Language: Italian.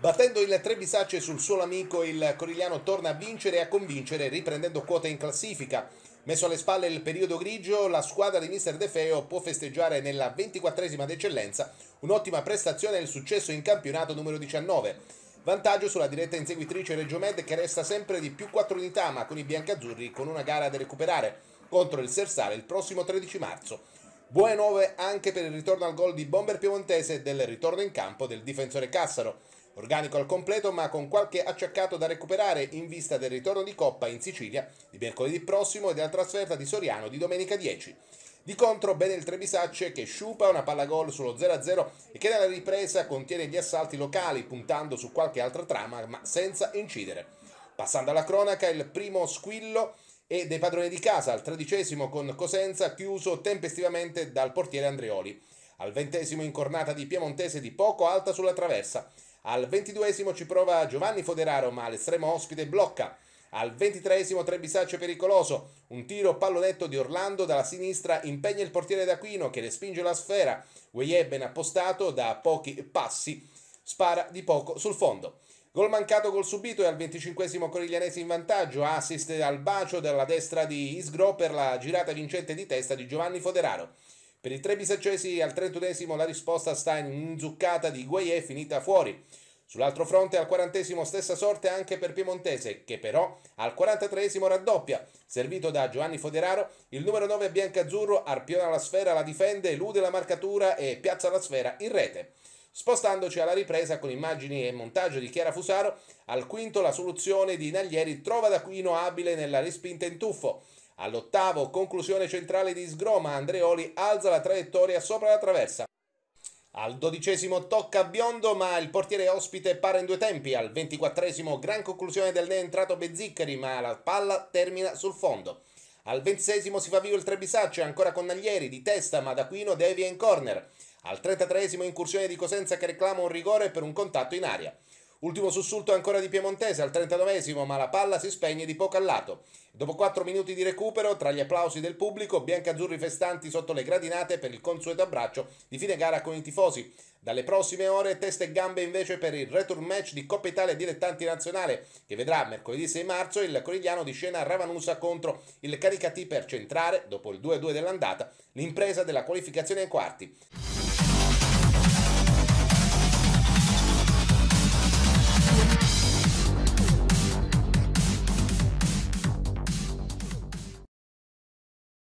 Battendo il Trebisace sul suo amico, il Corigliano torna a vincere e a convincere, riprendendo quota in classifica. Messo alle spalle il periodo grigio, la squadra di Mister De Feo può festeggiare nella 24esima d'eccellenza un'ottima prestazione e il successo in campionato numero 19. Vantaggio sulla diretta inseguitrice Reggio Med che resta sempre di più 4 unità, ma con i biancazzurri con una gara da recuperare contro il Sersale il prossimo 13 marzo. Buone nuove anche per il ritorno al gol di Bomber Piemontese e del ritorno in campo del difensore Cassaro. Organico al completo ma con qualche acciaccato da recuperare in vista del ritorno di Coppa in Sicilia di mercoledì prossimo e della trasferta di Soriano di domenica 10. Di contro bene il Trebisacce che sciupa una palla gol sullo 0-0 e che nella ripresa contiene gli assalti locali puntando su qualche altra trama ma senza incidere. Passando alla cronaca il primo squillo e dei padroni di casa al tredicesimo con Cosenza chiuso tempestivamente dal portiere Andreoli. Al ventesimo incornata di Piemontese di poco alta sulla traversa. Al ventiduesimo ci prova Giovanni Foderaro, ma l'estremo ospite blocca. Al ventitreesimo Trebisaccio pericoloso, un tiro pallonetto di Orlando dalla sinistra impegna il portiere d'Aquino che respinge la sfera. Gueye ben appostato da pochi passi, spara di poco sul fondo. Gol mancato, gol subito e al venticinquesimo Coriglianese in vantaggio, assist al bacio della destra di Isgro per la girata vincente di testa di Giovanni Foderaro. Per il 3 bisacesi al 31 la risposta sta in un'inzuccata di Guaye finita fuori. Sull'altro fronte al 40 stessa sorte anche per Piemontese, che però al 43 raddoppia. Servito da Giovanni Foderaro, il numero 9 Biancazzurro arpiona la sfera, la difende, elude la marcatura e piazza la sfera in rete. Spostandoci alla ripresa con immagini e montaggio di Chiara Fusaro, al quinto la soluzione di Naglieri trova D'Aquino abile nella respinta in tuffo. All'ottavo, conclusione centrale di Sgroma, Andreoli alza la traiettoria sopra la traversa. Al dodicesimo tocca Biondo, ma il portiere ospite para in due tempi. Al ventiquattresimo, gran conclusione del neoentrato Bezziccheri, ma la palla termina sul fondo. Al ventesimo si fa vivo il Trebisaccio, ancora con Naglieri, di testa, ma da Quino devia in corner. Al trentatreesimo, incursione di Cosenza che reclama un rigore per un contatto in aria. Ultimo sussulto ancora di Piemontese al 39esimo, ma la palla si spegne di poco al lato. Dopo 4 minuti di recupero, tra gli applausi del pubblico, biancazzurri festanti sotto le gradinate per il consueto abbraccio di fine gara con i tifosi. Dalle prossime ore testa e gambe invece per il return match di Coppa Italia Dilettanti Nazionale che vedrà mercoledì 6 marzo il Corigliano di scena Ravanusa contro il Caricati per centrare, dopo il 2-2 dell'andata, l'impresa della qualificazione ai quarti.